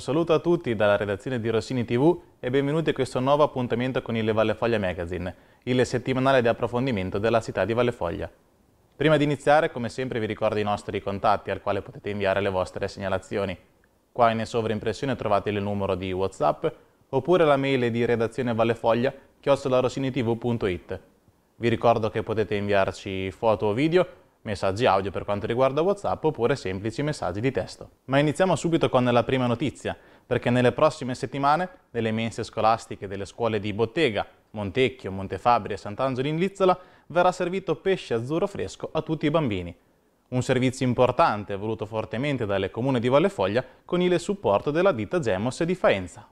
Un saluto a tutti dalla redazione di Rossini TV e benvenuti a questo nuovo appuntamento con il Vallefoglia Magazine, il settimanale di approfondimento della città di Vallefoglia. Prima di iniziare, come sempre, vi ricordo i nostri contatti al quale potete inviare le vostre segnalazioni. Qua in sovraimpressione trovate il numero di WhatsApp oppure la mail di redazione vallefoglia chiocciolarossinitv.it. Vi ricordo che potete inviarci foto o video messaggi audio per quanto riguarda WhatsApp oppure semplici messaggi di testo. Ma iniziamo subito con la prima notizia, perché nelle prossime settimane nelle mense scolastiche delle scuole di Bottega, Montecchio, Montefabri e Sant'Angelo in Lizzola verrà servito pesce azzurro fresco a tutti i bambini. Un servizio importante voluto fortemente dalle comune di Vallefoglia con il supporto della ditta Gemos di Faenza.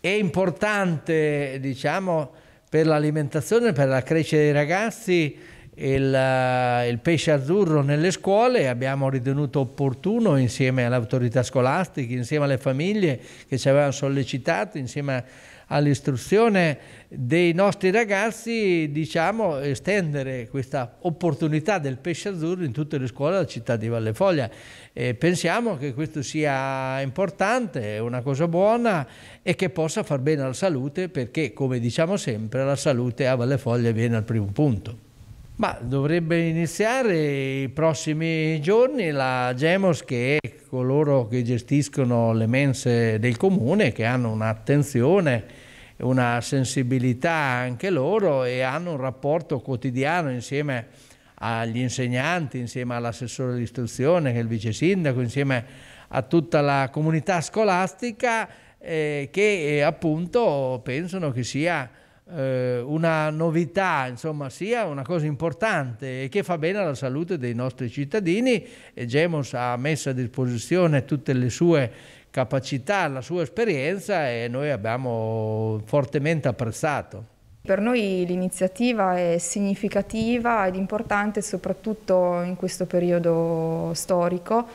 È importante, diciamo, per l'alimentazione, per la crescita dei ragazzi, il, eh, il, pesce azzurro nelle scuole abbiamo ritenuto opportuno insieme alle autorità scolastiche, insieme alle famiglie che ci avevano sollecitato, insieme all'istruzione dei nostri ragazzi, diciamo, estendere questa opportunità del pesce azzurro in tutte le scuole della città di Valle Foglia. E pensiamo che questo sia importante, è una cosa buona e che possa far bene alla salute perché, come diciamo sempre, la salute a Valle Foglia viene al primo punto. Ma dovrebbe iniziare i prossimi giorni la GEMOS che è coloro che gestiscono le mense del comune che hanno un'attenzione, una sensibilità anche loro e hanno un rapporto quotidiano insieme agli insegnanti, insieme all'assessore dell'istruzione che è il vice sindaco, insieme a tutta la comunità scolastica eh, che eh, appunto pensano che sia eh, una novità, insomma, sia una cosa importante e che fa bene alla salute dei nostri cittadini e Gemos ha messo a disposizione tutte le sue capacità, la sua esperienza e noi abbiamo fortemente apprezzato. Per noi l'iniziativa è significativa ed importante soprattutto in questo periodo storico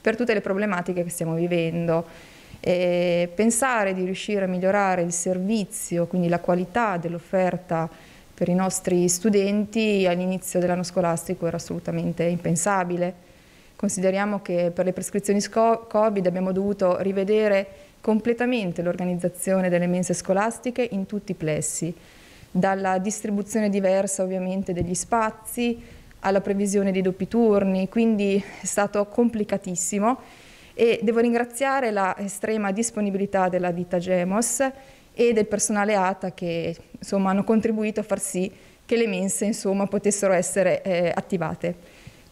per tutte le problematiche che stiamo vivendo. E pensare di riuscire a migliorare il servizio, quindi la qualità dell'offerta per i nostri studenti all'inizio dell'anno scolastico era assolutamente impensabile. Consideriamo che per le prescrizioni Covid abbiamo dovuto rivedere completamente l'organizzazione delle mense scolastiche in tutti i plessi, dalla distribuzione diversa ovviamente degli spazi alla previsione dei doppi turni, quindi è stato complicatissimo e devo ringraziare la estrema disponibilità della ditta Gemos e del personale ATA che insomma, hanno contribuito a far sì che le mense insomma, potessero essere eh, attivate.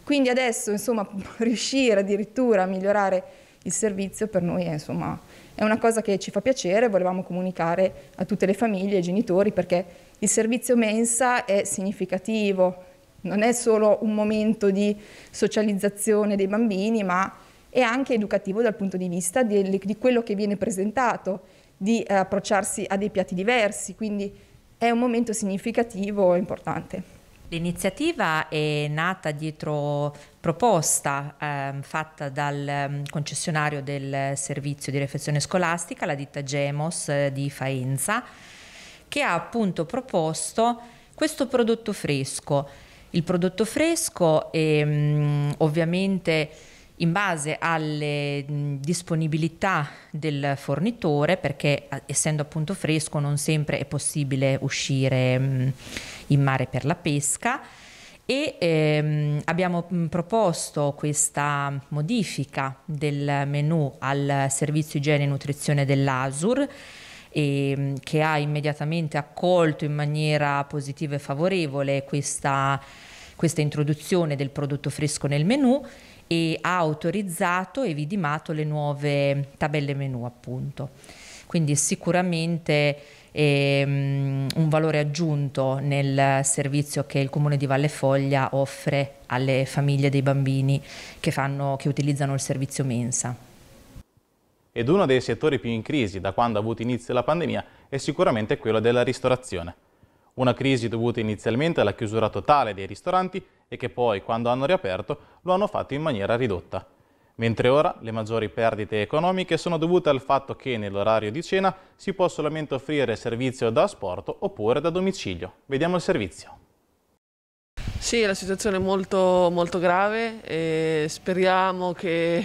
Quindi adesso insomma, riuscire addirittura a migliorare il servizio per noi è, insomma, è una cosa che ci fa piacere, volevamo comunicare a tutte le famiglie, ai genitori, perché il servizio mensa è significativo, non è solo un momento di socializzazione dei bambini, ma e anche educativo dal punto di vista di, di quello che viene presentato, di eh, approcciarsi a dei piatti diversi, quindi è un momento significativo e importante. L'iniziativa è nata dietro proposta eh, fatta dal ehm, concessionario del servizio di refezione scolastica, la ditta Gemos eh, di Faenza, che ha appunto proposto questo prodotto fresco. Il prodotto fresco è ehm, ovviamente in base alle disponibilità del fornitore, perché essendo appunto fresco non sempre è possibile uscire in mare per la pesca e ehm, abbiamo proposto questa modifica del menu al servizio igiene e nutrizione dell'ASUR e, ehm, che ha immediatamente accolto in maniera positiva e favorevole questa, questa introduzione del prodotto fresco nel menu e ha autorizzato e vidimato le nuove tabelle menu appunto. Quindi sicuramente è ehm, un valore aggiunto nel servizio che il comune di Valle Foglia offre alle famiglie dei bambini che, fanno, che utilizzano il servizio mensa. Ed uno dei settori più in crisi da quando ha avuto inizio la pandemia è sicuramente quello della ristorazione. Una crisi dovuta inizialmente alla chiusura totale dei ristoranti e che poi, quando hanno riaperto, lo hanno fatto in maniera ridotta. Mentre ora le maggiori perdite economiche sono dovute al fatto che nell'orario di cena si può solamente offrire servizio da asporto oppure da domicilio. Vediamo il servizio. Sì, la situazione è molto, molto grave e speriamo che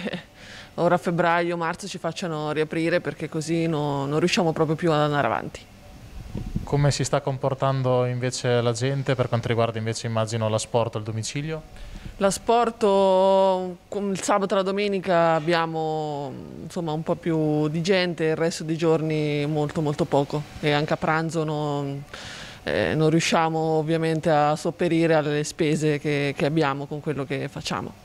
ora a febbraio, marzo ci facciano riaprire perché così no, non riusciamo proprio più ad andare avanti. Come si sta comportando invece la gente per quanto riguarda invece immagino l'asporto al domicilio? L'asporto il sabato e la domenica abbiamo insomma, un po' più di gente, il resto dei giorni molto molto poco e anche a pranzo non, eh, non riusciamo ovviamente a sopperire alle spese che, che abbiamo con quello che facciamo.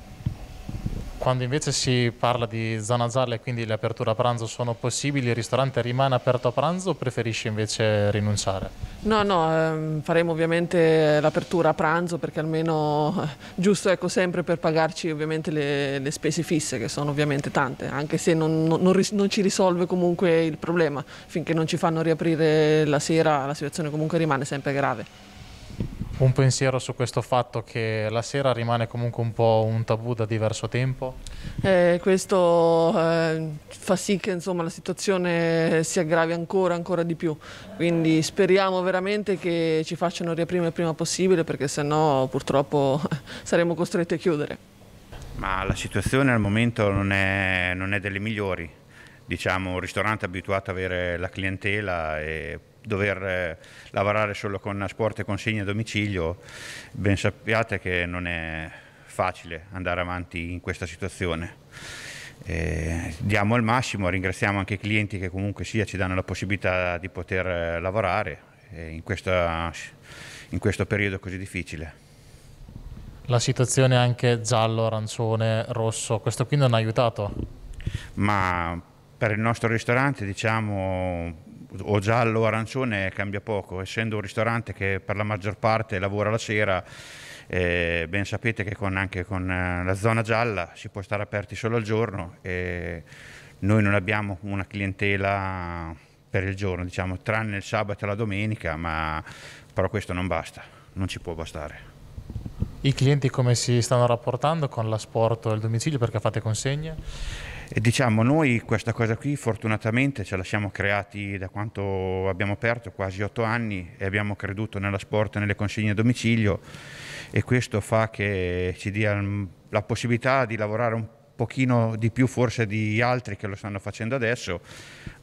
Quando invece si parla di zona gialla e quindi le aperture a pranzo sono possibili, il ristorante rimane aperto a pranzo o preferisci invece rinunciare? No, no, ehm, faremo ovviamente l'apertura a pranzo perché almeno eh, giusto ecco sempre per pagarci ovviamente le, le spese fisse che sono ovviamente tante, anche se non, non, non, non, ci risolve comunque il problema, finché non ci fanno riaprire la sera la situazione comunque rimane sempre grave un pensiero su questo fatto che la sera rimane comunque un po' un tabù da diverso tempo? Eh, questo eh, fa sì che insomma, la situazione si aggravi ancora, ancora di più, quindi speriamo veramente che ci facciano riaprire il prima possibile perché se no purtroppo saremo costretti a chiudere. Ma la situazione al momento non è, non è delle migliori, diciamo un ristorante abituato ad avere la clientela e dover eh, lavorare solo con sport e consegne a domicilio, ben sappiate che non è facile andare avanti in questa situazione. Eh, diamo il massimo, ringraziamo anche i clienti che comunque sia ci danno la possibilità di poter eh, lavorare eh, in, questa, in questo periodo così difficile. La situazione anche giallo, arancione, rosso, questo qui non ha aiutato? Ma per il nostro ristorante diciamo o giallo o arancione cambia poco, essendo un ristorante che per la maggior parte lavora la sera, eh, ben sapete che con, anche con eh, la zona gialla si può stare aperti solo al giorno e noi non abbiamo una clientela per il giorno, diciamo, tranne il sabato e la domenica, ma però questo non basta, non ci può bastare. I clienti come si stanno rapportando con l'asporto e il domicilio perché fate consegne? E diciamo, noi questa cosa qui fortunatamente ce la siamo creati da quanto abbiamo aperto, quasi otto anni, e abbiamo creduto nella sport e nelle consegne a domicilio e questo fa che ci dia la possibilità di lavorare un pochino di più forse di altri che lo stanno facendo adesso,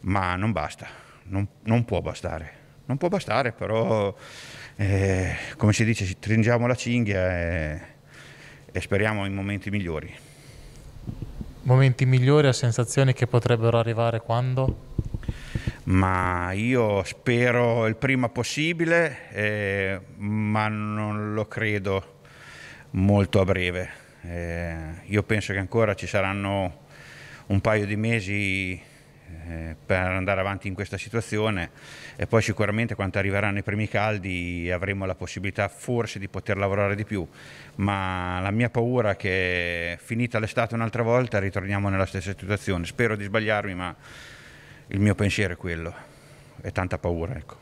ma non basta, non, non può bastare. Non può bastare, però eh, come si dice, stringiamo la cinghia e, e speriamo in momenti migliori. Momenti migliori o sensazioni che potrebbero arrivare quando? Ma io spero il prima possibile, eh, ma non lo credo molto a breve. Eh, io penso che ancora ci saranno un paio di mesi eh, per andare avanti in questa situazione e poi sicuramente quando arriveranno i primi caldi avremo la possibilità forse di poter lavorare di più, ma la mia paura è che finita l'estate un'altra volta ritorniamo nella stessa situazione. Spero di sbagliarmi, ma il mio pensiero è quello, è tanta paura. Ecco.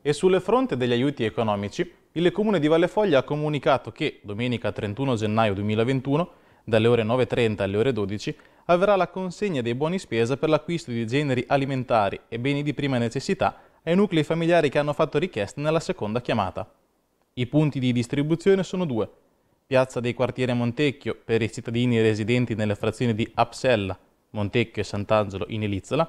E sulle fronte degli aiuti economici, il Comune di Valle Foglia ha comunicato che domenica 31 gennaio 2021 dalle ore 9.30 alle ore 12 avverrà la consegna dei buoni spesa per l'acquisto di generi alimentari e beni di prima necessità ai nuclei familiari che hanno fatto richiesta nella seconda chiamata. I punti di distribuzione sono due. Piazza dei quartieri Montecchio per i cittadini residenti nelle frazioni di Apsella, Montecchio e Sant'Angelo in Elizola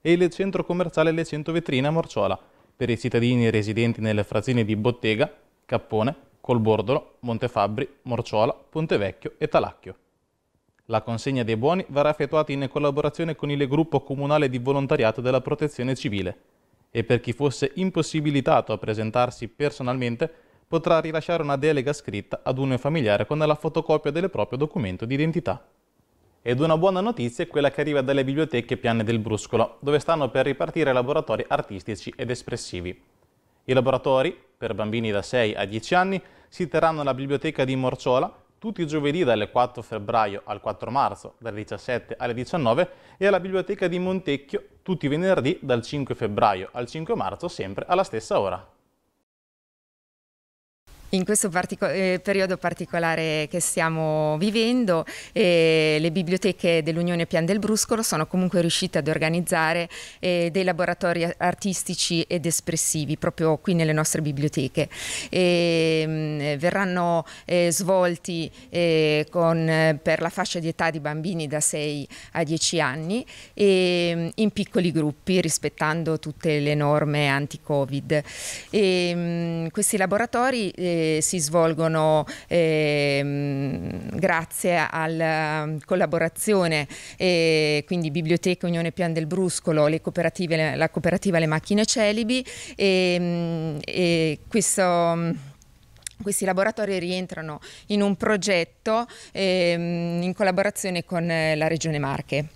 e il centro commerciale Le 100 Vetrine a Morciola per i cittadini residenti nelle frazioni di Bottega, Cappone, Colbordolo, Montefabbri, Morciola, Pontevecchio e Talacchio. La consegna dei buoni verrà effettuata in collaborazione con il gruppo comunale di volontariato della protezione civile e per chi fosse impossibilitato a presentarsi personalmente potrà rilasciare una delega scritta ad un familiare con la fotocopia del proprio documento d'identità. Ed una buona notizia è quella che arriva dalle biblioteche Piane del Bruscolo, dove stanno per ripartire laboratori artistici ed espressivi. I laboratori, per bambini da 6 a 10 anni, si terranno alla biblioteca di Morciola tutti i giovedì dalle 4 febbraio al 4 marzo dalle 17 alle 19 e alla Biblioteca di Montecchio tutti i venerdì dal 5 febbraio al 5 marzo sempre alla stessa ora in questo partico eh, periodo particolare che stiamo vivendo eh, le biblioteche dell'Unione Pian del Bruscolo sono comunque riuscite ad organizzare eh, dei laboratori artistici ed espressivi proprio qui nelle nostre biblioteche. E, ehm, mh, verranno eh, svolti eh, con, per la fascia di età di bambini da 6 a 10 anni e, ehm, in piccoli gruppi rispettando tutte le norme anti-Covid. Ehm, questi laboratori eh, si svolgono ehm, grazie alla ehm, collaborazione quindi Biblioteca Unione Pian del Bruscolo, la cooperativa Le Macchine Celibi e, mm, e questo mm, questi laboratori rientrano in un progetto ehm, in collaborazione con eh, la Regione Marche.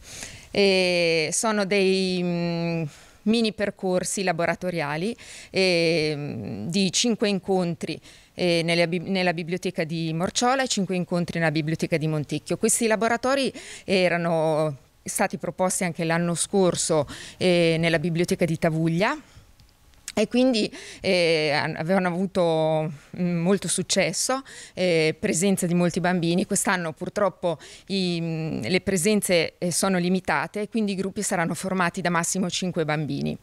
E sono dei mh, mm, mini percorsi laboratoriali ehm, di cinque incontri eh, nella, nella biblioteca di Morciola e cinque incontri nella biblioteca di Montecchio. Questi laboratori erano stati proposti anche l'anno scorso eh, nella biblioteca di Tavuglia e quindi eh, avevano avuto mm, molto successo, eh, presenza di molti bambini. Quest'anno purtroppo i, mm, le presenze eh, sono limitate, quindi i gruppi saranno formati da massimo 5 bambini.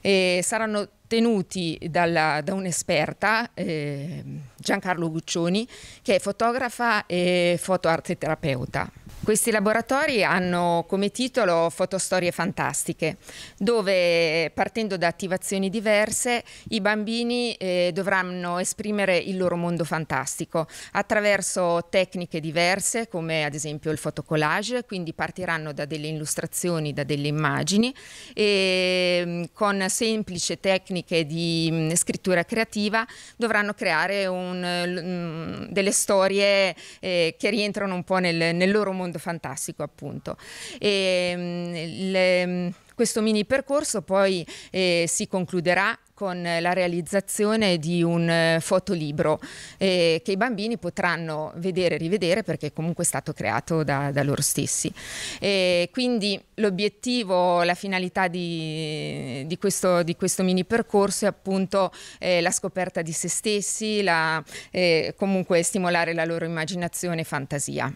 E saranno tenuti dalla, da un'esperta, eh, Giancarlo Guccioni, che è fotografa e foto arte terapeuta. Questi laboratori hanno come titolo Fotostorie fantastiche, dove partendo da attivazioni diverse i bambini eh, dovranno esprimere il loro mondo fantastico attraverso tecniche diverse come ad esempio il fotocollage, quindi partiranno da delle illustrazioni, da delle immagini e ehm, con semplici tecniche di mh, scrittura creativa dovranno creare un, mh, delle storie eh, che rientrano un po' nel, nel loro mondo mondo fantastico appunto. E, ehm, le, ehm, questo mini percorso poi eh, si concluderà con la realizzazione di un eh, fotolibro eh, che i bambini potranno vedere e rivedere perché comunque è stato creato da, da loro stessi. E quindi l'obiettivo, la finalità di, di, questo, di, questo, mini percorso è appunto eh, la scoperta di se stessi, la, eh, comunque stimolare la loro immaginazione e fantasia.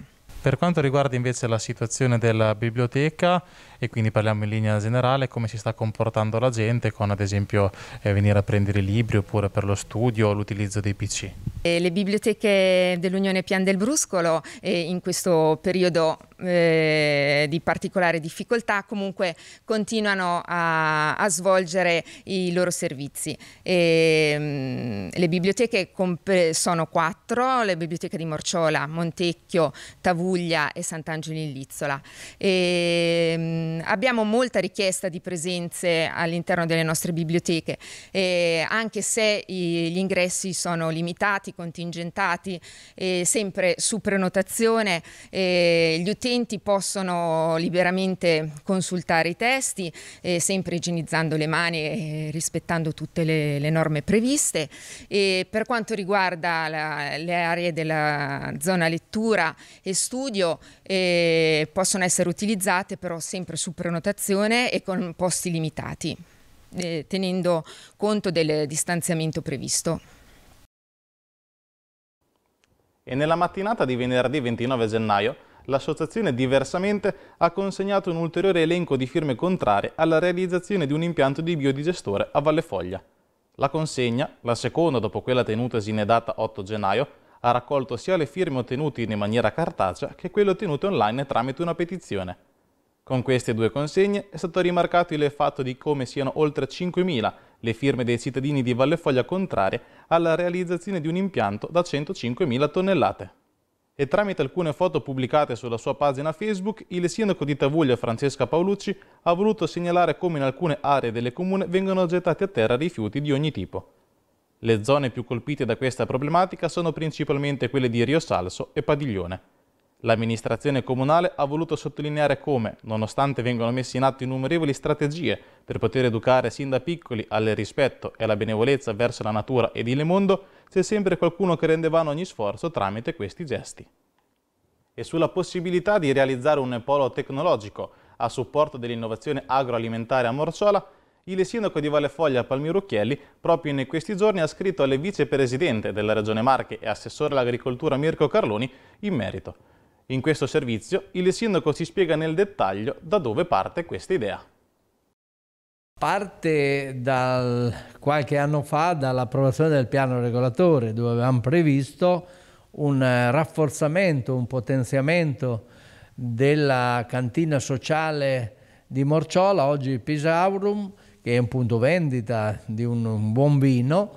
Per quanto riguarda invece la situazione della biblioteca, e quindi parliamo in linea generale, come si sta comportando la gente con ad esempio eh, venire a prendere i libri oppure per lo studio o l'utilizzo dei PC? E eh, le biblioteche dell'Unione Pian del Bruscolo eh, in questo periodo eh, di particolare difficoltà comunque continuano a, a svolgere i loro servizi. E, ehm, mh, le biblioteche sono quattro, le biblioteche di Morciola, Montecchio, Tavuglia e Sant'Angelo in Lizzola. E, ehm, mh, abbiamo molta richiesta di presenze all'interno delle nostre biblioteche, e anche se i, gli ingressi sono limitati, contingentati, sempre su prenotazione, eh, gli utenti utenti possono liberamente consultare i testi, eh, sempre igienizzando le mani e rispettando tutte le, le norme previste. E per quanto riguarda la, le aree della zona lettura e studio, eh, possono essere utilizzate però sempre su prenotazione e con posti limitati, eh, tenendo conto del distanziamento previsto. E nella mattinata di venerdì 29 gennaio l'associazione diversamente ha consegnato un ulteriore elenco di firme contrarie alla realizzazione di un impianto di biodigestore a Valle Foglia. La consegna, la seconda dopo quella tenutasi in data 8 gennaio, ha raccolto sia le firme ottenute in maniera cartacea che quelle ottenute online tramite una petizione. Con queste due consegne è stato rimarcato il fatto di come siano oltre 5.000 le firme dei cittadini di Valle Foglia contrarie alla realizzazione di un impianto da 105.000 tonnellate e tramite alcune foto pubblicate sulla sua pagina Facebook, il sindaco di Tavuglia Francesca Paolucci ha voluto segnalare come in alcune aree delle comune vengono gettati a terra rifiuti di ogni tipo. Le zone più colpite da questa problematica sono principalmente quelle di Rio Salso e Padiglione. L'amministrazione comunale ha voluto sottolineare come, nonostante vengano messe in atto innumerevoli strategie per poter educare sin da piccoli al rispetto e alla benevolenza verso la natura ed il mondo, c'è sempre qualcuno che rende vano ogni sforzo tramite questi gesti. E sulla possibilità di realizzare un polo tecnologico a supporto dell'innovazione agroalimentare a Morciola, il sindaco di Vallefoglia Palmiro Chielli proprio in questi giorni ha scritto alle vicepresidente della Regione Marche e assessore all'agricoltura Mirko Carloni in merito. In questo servizio il sindaco ci spiega nel dettaglio da dove parte questa idea. Parte da qualche anno fa dall'approvazione del piano regolatore dove avevamo previsto un eh, rafforzamento, un potenziamento della cantina sociale di Morciola, oggi Pisaurum, che è un punto vendita di un buon vino,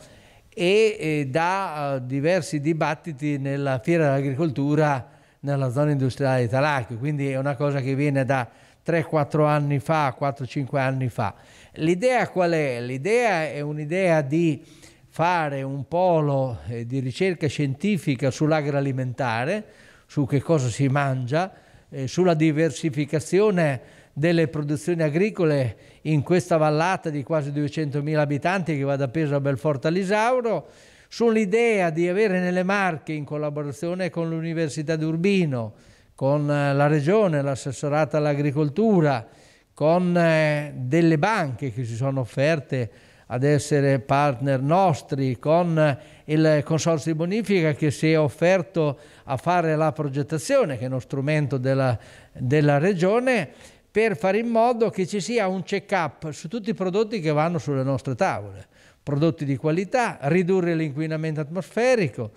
e eh, da eh, diversi dibattiti nella Fiera dell'Agricoltura nella zona industriale di Talacchio, quindi è una cosa che viene da 3-4 anni fa, 4-5 anni fa. L'idea qual è? L'idea è un'idea di fare un polo eh, di ricerca scientifica sull'agroalimentare, su che cosa si mangia, eh, sulla diversificazione delle produzioni agricole in questa vallata di quasi 200.000 abitanti che va da Peso a Belforte all'Isauro sull'idea di avere nelle Marche, in collaborazione con l'Università di Urbino, con eh, la Regione, l'assessorata all'agricoltura, con eh, delle banche che si sono offerte ad essere partner nostri, con eh, il Consorzio di Bonifica che si è offerto a fare la progettazione, che è uno strumento della, della Regione, per fare in modo che ci sia un check-up su tutti i prodotti che vanno sulle nostre tavole prodotti di qualità, ridurre l'inquinamento atmosferico,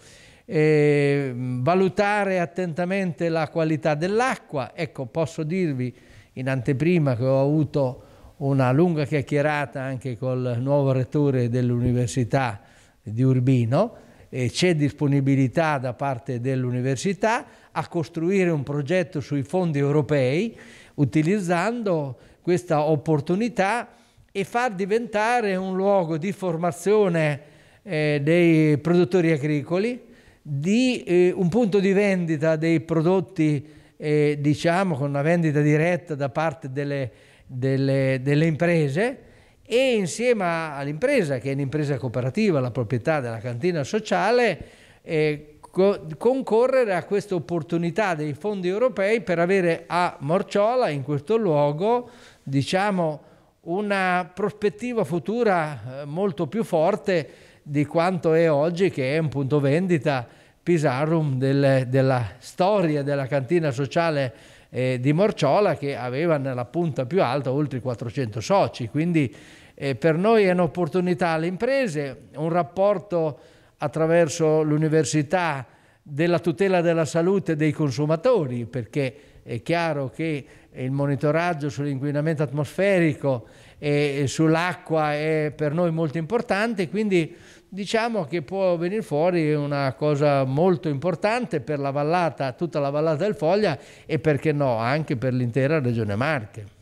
eh, valutare attentamente la qualità dell'acqua. Ecco, posso dirvi in anteprima che ho avuto una lunga chiacchierata anche col nuovo rettore dell'Università di Urbino, c'è disponibilità da parte dell'Università a costruire un progetto sui fondi europei utilizzando questa opportunità e far diventare un luogo di formazione eh, dei produttori agricoli, di eh, un punto di vendita dei prodotti, eh, diciamo, con una vendita diretta da parte delle, delle, delle imprese e insieme all'impresa, che è un'impresa cooperativa, la proprietà della cantina sociale, eh, co concorrere a questa opportunità dei fondi europei per avere a Morciola, in questo luogo, diciamo, una prospettiva futura eh, molto più forte di quanto è oggi, che è un punto vendita pisarum del, della storia della cantina sociale eh, di Morciola che aveva nella punta più alta oltre 400 soci. Quindi eh, per noi è un'opportunità alle imprese, un rapporto attraverso l'università della tutela della salute dei consumatori, perché è chiaro che il monitoraggio sull'inquinamento atmosferico e sull'acqua è per noi molto importante, quindi diciamo che può venire fuori una cosa molto importante per la vallata, tutta la vallata del Foglia e perché no, anche per l'intera regione Marche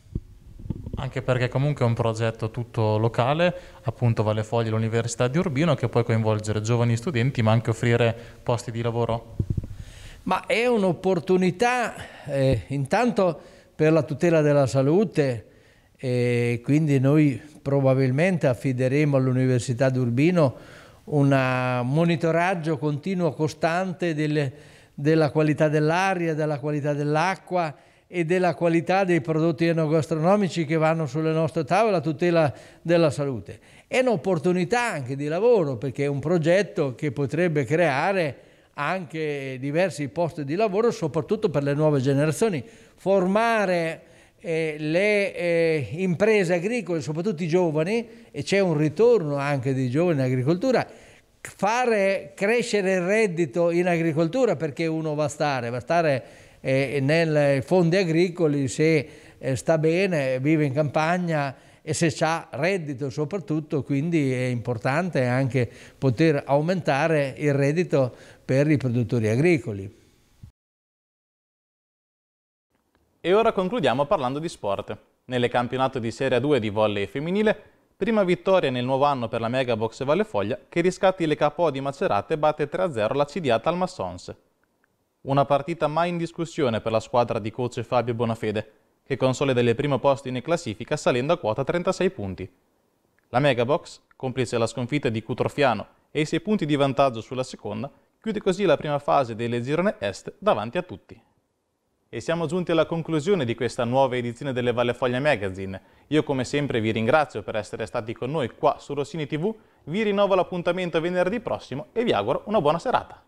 anche perché comunque è un progetto tutto locale, appunto Valle Foglia l'Università di Urbino, che può coinvolgere giovani studenti ma anche offrire posti di lavoro? Ma è un'opportunità, eh, intanto per la tutela della salute e quindi noi probabilmente affideremo all'Università d'Urbino un eh, monitoraggio continuo, costante delle, della qualità dell'aria, della qualità dell'acqua e della qualità dei prodotti enogastronomici che vanno sulle nostre tavole a tutela della salute. È un'opportunità anche di lavoro perché è un progetto che potrebbe creare anche diversi posti di lavoro soprattutto per le nuove generazioni formare eh, le eh, imprese agricole, soprattutto i giovani, e c'è un ritorno anche dei giovani in agricoltura, fare crescere il reddito in agricoltura perché uno va a stare, va a stare eh, nei fondi agricoli se eh, sta bene, vive in campagna e se ha reddito soprattutto, quindi è importante anche poter aumentare il reddito per i produttori agricoli. E ora concludiamo parlando di sport. Nelle campionato di Serie 2 di volley femminile, prima vittoria nel nuovo anno per la Mega Box Valle Foglia che riscatti le KO di Macerate e batte 3-0 la CDA CD Sons. Una partita mai in discussione per la squadra di coach Fabio Bonafede, che consolida il primo posto in classifica salendo a quota 36 punti. La Mega Box, complice la sconfitta di Cutrofiano e i 6 punti di vantaggio sulla seconda, chiude così la prima fase delle girone est davanti a tutti. E siamo giunti alla conclusione di questa nuova edizione delle Valle Foglia Magazine. Io come sempre vi ringrazio per essere stati con noi qua su Rossini TV, vi rinnovo l'appuntamento venerdì prossimo e vi auguro una buona serata.